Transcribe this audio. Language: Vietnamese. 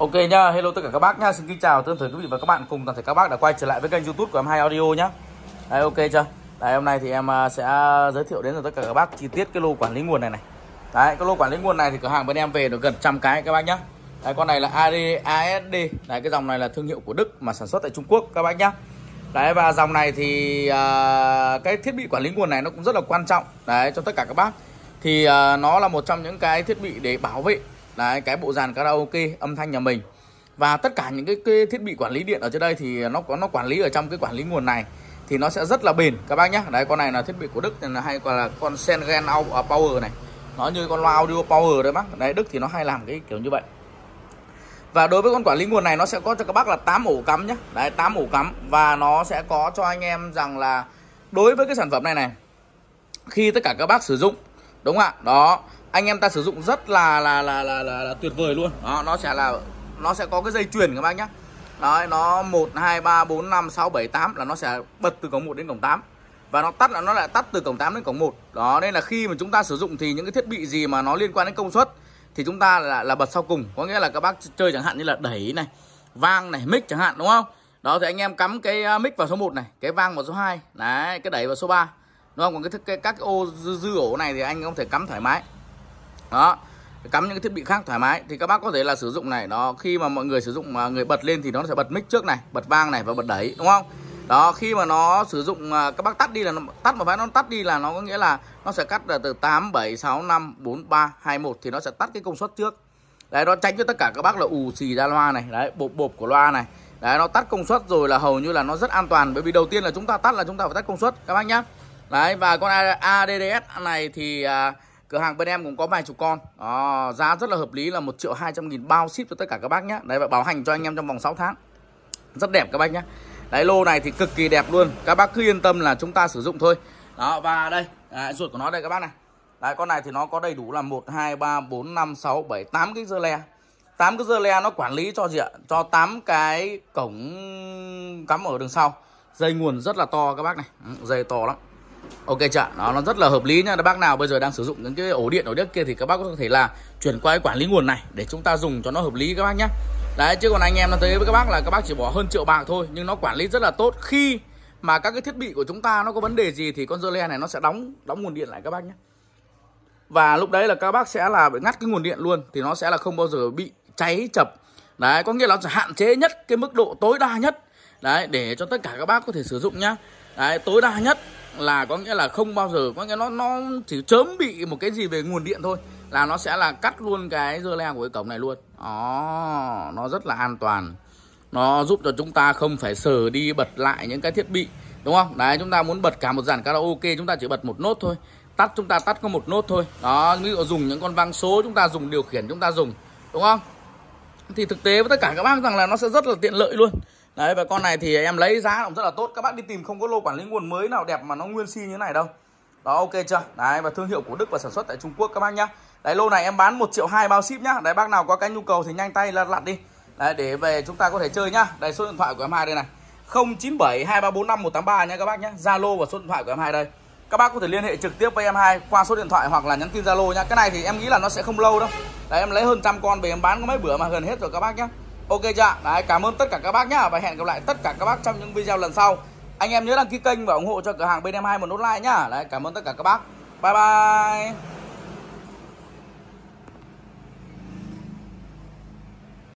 Ok nhá, hello tất cả các bác nhá. Xin kính chào tất cả quý vị và các bạn cùng toàn thể các bác đã quay trở lại với kênh YouTube của em Hai Audio nhá. Đấy ok chưa? Đấy hôm nay thì em à, sẽ giới thiệu đến tất cả các bác chi tiết cái lô quản lý nguồn này này. Đấy, cái lô quản lý nguồn này thì cửa hàng bên em về được gần trăm cái các bác nhá. Đấy con này là AD ASD. Đấy cái dòng này là thương hiệu của Đức mà sản xuất tại Trung Quốc các bác nhá. Đấy và dòng này thì à, cái thiết bị quản lý nguồn này nó cũng rất là quan trọng đấy cho tất cả các bác. Thì à, nó là một trong những cái thiết bị để bảo vệ Đấy, cái bộ dàn karaoke âm thanh nhà mình và tất cả những cái, cái thiết bị quản lý điện ở trên đây thì nó có nó quản lý ở trong cái quản lý nguồn này thì nó sẽ rất là bền các bác nhé đấy con này là thiết bị của Đức này, hay gọi là con Sengen à, Power này nó như con loa audio power đấy bác đấy Đức thì nó hay làm cái kiểu như vậy và đối với con quản lý nguồn này nó sẽ có cho các bác là 8 ổ cắm nhé đấy 8 ổ cắm và nó sẽ có cho anh em rằng là đối với cái sản phẩm này này khi tất cả các bác sử dụng đúng không ạ đó anh em ta sử dụng rất là là là là, là, là tuyệt vời luôn đó, nó sẽ là nó sẽ có cái dây chuyền các bác nhá Đấy, nó 1, 2, 3, 4, 5, 6, 7, 8 là nó sẽ bật từ cổng 1 đến cổng 8 Và nó tắt là nó lại tắt từ cổng 8 đến cổng 1 Đó, nên là khi mà chúng ta sử dụng thì những cái thiết bị gì mà nó liên quan đến công suất Thì chúng ta là, là bật sau cùng Có nghĩa là các bác chơi chẳng hạn như là đẩy này, vang này, mic chẳng hạn đúng không Đó thì anh em cắm cái ờ, mic vào số 1 này, cái vang vào số 2 Đấy, cái đẩy vào số 3 Đúng không, còn cái, cái các cái ô dư, dư ổ này thì anh không thể cắm thoải mái đó cắm những cái thiết bị khác thoải mái thì các bác có thể là sử dụng này nó khi mà mọi người sử dụng mà người bật lên thì nó sẽ bật mic trước này bật vang này và bật đẩy đúng không đó khi mà nó sử dụng à, các bác tắt đi là nó tắt một phát nó tắt đi là nó có nghĩa là nó sẽ cắt là từ tám bảy sáu năm bốn ba hai một thì nó sẽ tắt cái công suất trước đấy nó tránh cho tất cả các bác là ù xì ra loa này đấy bộp bộp của loa này đấy nó tắt công suất rồi là hầu như là nó rất an toàn bởi vì đầu tiên là chúng ta tắt là chúng ta phải tắt công suất các bác nhá đấy và con ADDS này thì à, Cửa hàng bên em cũng có vài chục con à, Giá rất là hợp lý là 1 triệu 200 nghìn bao ship cho tất cả các bác nhé Đấy và bảo hành cho anh em trong vòng 6 tháng Rất đẹp các bác nhé Đấy lô này thì cực kỳ đẹp luôn Các bác cứ yên tâm là chúng ta sử dụng thôi Đó và đây à, ruột của nó đây các bác này Đấy con này thì nó có đầy đủ là 1, 2, 3, 4, 5, 6, 7, 8 cái dơ le 8 cái dơ le nó quản lý cho gì ạ Cho 8 cái cổng cắm ở đằng sau Dây nguồn rất là to các bác này ừ, Dây to lắm Ok chưa? nó nó rất là hợp lý nhá. Bác nào bây giờ đang sử dụng những cái ổ điện ổ đất kia thì các bác có thể là chuyển qua cái quản lý nguồn này để chúng ta dùng cho nó hợp lý các bác nhé Đấy chứ còn anh em nó tới với các bác là các bác chỉ bỏ hơn triệu bạc thôi nhưng nó quản lý rất là tốt khi mà các cái thiết bị của chúng ta nó có vấn đề gì thì con Zerle này nó sẽ đóng đóng nguồn điện lại các bác nhé. Và lúc đấy là các bác sẽ là bị ngắt cái nguồn điện luôn thì nó sẽ là không bao giờ bị cháy chập. Đấy, có nghĩa là nó sẽ hạn chế nhất cái mức độ tối đa nhất. Đấy, để cho tất cả các bác có thể sử dụng nhá. Đấy, tối đa nhất là có nghĩa là không bao giờ có nghĩa nó nó chỉ chớm bị một cái gì về nguồn điện thôi là nó sẽ là cắt luôn cái dơ le của cái cổng này luôn đó nó rất là an toàn nó giúp cho chúng ta không phải sờ đi bật lại những cái thiết bị đúng không đấy chúng ta muốn bật cả một dàn karaoke chúng ta chỉ bật một nốt thôi tắt chúng ta tắt có một nốt thôi đó ví dụ dùng những con vang số chúng ta dùng điều khiển chúng ta dùng đúng không thì thực tế với tất cả các bác rằng là nó sẽ rất là tiện lợi luôn đấy và con này thì em lấy giá cũng rất là tốt các bác đi tìm không có lô quản lý nguồn mới nào đẹp mà nó nguyên si như thế này đâu đó ok chưa đấy và thương hiệu của Đức và sản xuất tại Trung Quốc các bác nhá đấy lô này em bán một triệu hai bao ship nhá đấy bác nào có cái nhu cầu thì nhanh tay lặt lặt đi đấy để về chúng ta có thể chơi nhá đây số điện thoại của em hai đây này 097 2345 183 nhá các bác nhá Zalo và số điện thoại của em hai đây các bác có thể liên hệ trực tiếp với em hai qua số điện thoại hoặc là nhắn tin Zalo nhá. Cái này thì em nghĩ là nó sẽ không lâu đâu. Đấy em lấy hơn trăm con về em bán có mấy bữa mà gần hết rồi các bác nhá ok chưa đấy cảm ơn tất cả các bác nhá và hẹn gặp lại tất cả các bác trong những video lần sau anh em nhớ đăng ký kênh và ủng hộ cho cửa hàng bên em hai một nút like nhá đấy cảm ơn tất cả các bác bye bye